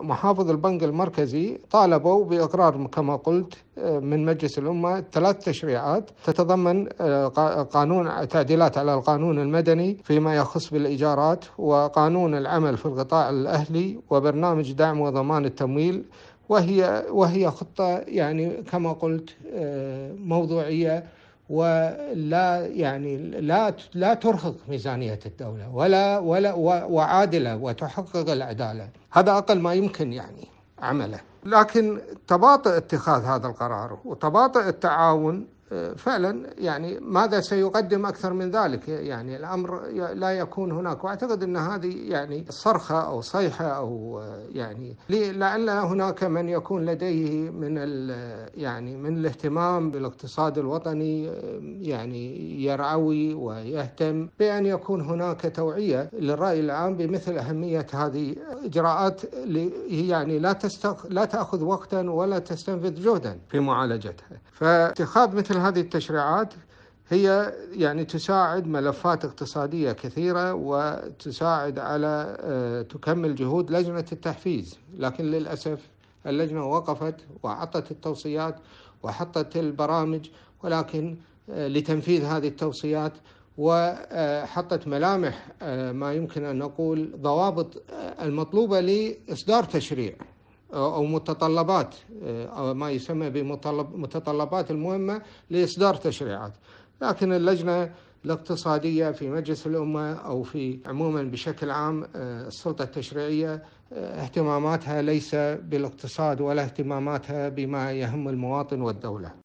محافظ البنك المركزي طالبوا باقرار كما قلت آه، من مجلس الامه ثلاث تشريعات تتضمن آه، قانون تعديلات على القانون المدني فيما يخص بالايجارات وقانون العمل في القطاع الاهلي وبرنامج دعم وضمان التمويل وهي وهي خطه يعني كما قلت آه، موضوعيه ولا يعني لا لا ترهق ميزانيه الدوله ولا ولا وعادله وتحقق العداله، هذا اقل ما يمكن يعني عمله، لكن تباطؤ اتخاذ هذا القرار وتباطؤ التعاون آه، فعلا يعني ماذا سيقدم أكثر من ذلك يعني الأمر لا يكون هناك وأعتقد أن هذه يعني صرخة أو صيحة أو آه، يعني لعل هناك من يكون لديه من آه، يعني من الاهتمام بالاقتصاد الوطني يعني يرعوي ويهتم بأن يكون هناك توعية للرأي العام بمثل أهمية هذه إجراءات يعني لا تستخ... لا تأخذ وقتا ولا تستنفذ جهدا في معالجتها فاتخاذ مثل مثل هذه التشريعات هي يعني تساعد ملفات اقتصادية كثيرة وتساعد على آه، تكمل جهود لجنة التحفيز لكن للأسف اللجنة وقفت وعطت التوصيات وحطت البرامج ولكن آه، لتنفيذ هذه التوصيات وحطت آه، ملامح ما يمكن أن نقول ضوابط المطلوبة لإصدار تشريع أو متطلبات آه، أو ما يسمى بمتطلبات المهمة لإصدار تشريعات لكن اللجنة الاقتصادية في مجلس الأمة أو في عموما بشكل عام آه، السلطة التشريعية آه، اهتماماتها ليس بالاقتصاد ولا اهتماماتها بما يهم المواطن والدولة